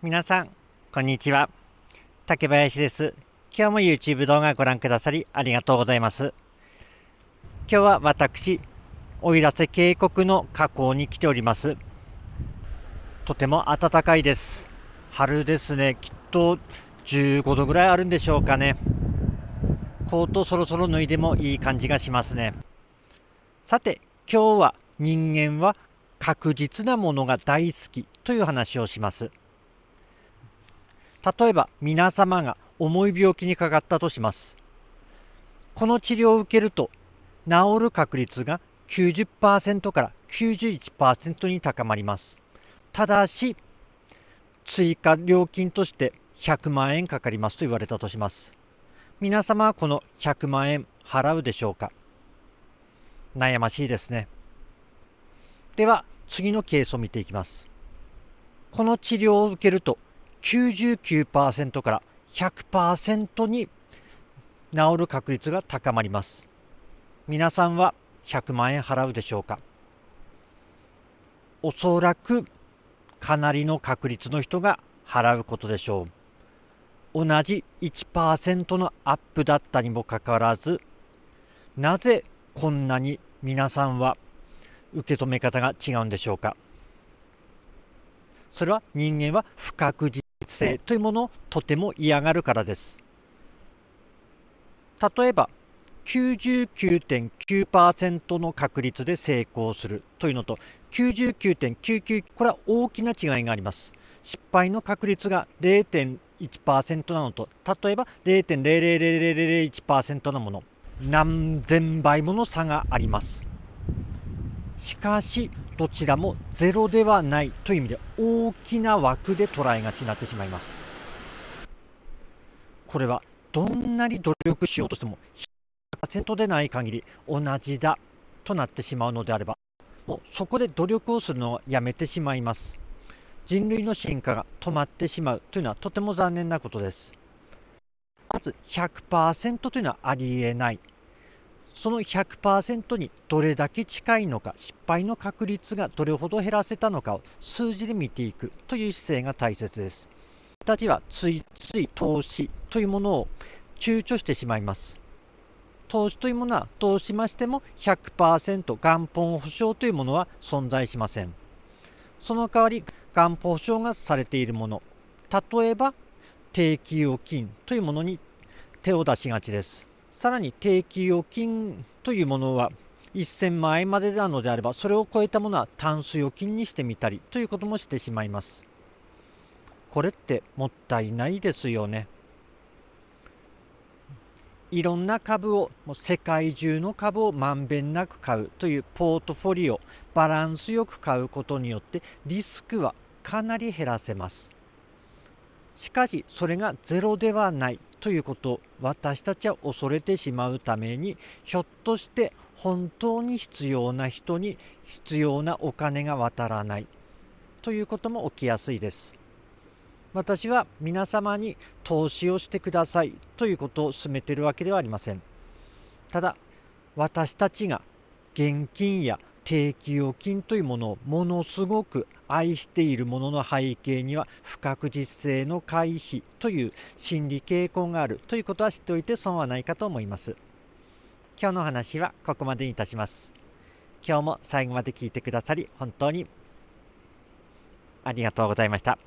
皆さん、こんにちは。竹林です。今日も YouTube 動画ご覧くださりありがとうございます。今日は私、奥入瀬渓谷の河口に来ております。とても暖かいです。春ですね、きっと15度ぐらいあるんでしょうかね。コートそろそろ脱いでもいい感じがしますね。さて、今日は人間は確実なものが大好きという話をします。例えば皆様が重い病気にかかったとします。この治療を受けると治る確率が90%から91%に高まります。ただし、追加料金として100万円かかりますと言われたとします。皆様はこの100万円払うでしょうか悩ましいですね。では、次のケースを見ていきます。この治療を受けると99%から100%に治る確率が高まります皆さんは100万円払うでしょうかおそらくかなりの確率の人が払うことでしょう同じ1%のアップだったにもかかわらずなぜこんなに皆さんは受け止め方が違うんでしょうかそれは人間は不確実性というものをとても嫌がるからです。例えば99.9%の確率で成功するというのと99.99これは大きな違いがあります。失敗の確率が0.1%なのと例えば0.00001%のもの何千倍もの差があります。しかしどちらもゼロではないという意味で大きな枠で捉えがちになってしまいますこれはどんなに努力しようとしても100%でない限り同じだとなってしまうのであればもうそこで努力をするのをやめてしまいます人類の進化が止まってしまうというのはとても残念なことですまず100%というのはありえないその100%にどれだけ近いのか失敗の確率がどれほど減らせたのかを数字で見ていくという姿勢が大切ですたちはついつい投資というものを躊躇してしまいます投資というものはどうしましても100%元本保証というものは存在しませんその代わり元本保証がされているもの例えば定期預金というものに手を出しがちですさらに定期預金というものは1000万円までなのであればそれを超えたものはタンス預金にしてみたりということもしてしまいますこれってもったいないですよねいろんな株をもう世界中の株をまんべんなく買うというポートフォリオバランスよく買うことによってリスクはかなり減らせますしかしそれがゼロではないということ私たちは恐れてしまうためにひょっとして本当に必要な人に必要なお金が渡らないということも起きやすいです。私は皆様に投資をしてくださいということを勧めているわけではありません。ただ私たちが現金や定期預金というものをものすごく愛しているものの背景には不確実性の回避という心理傾向があるということは知っておいて損はないかと思います今日の話はここまでにいたします今日も最後まで聞いてくださり本当にありがとうございました。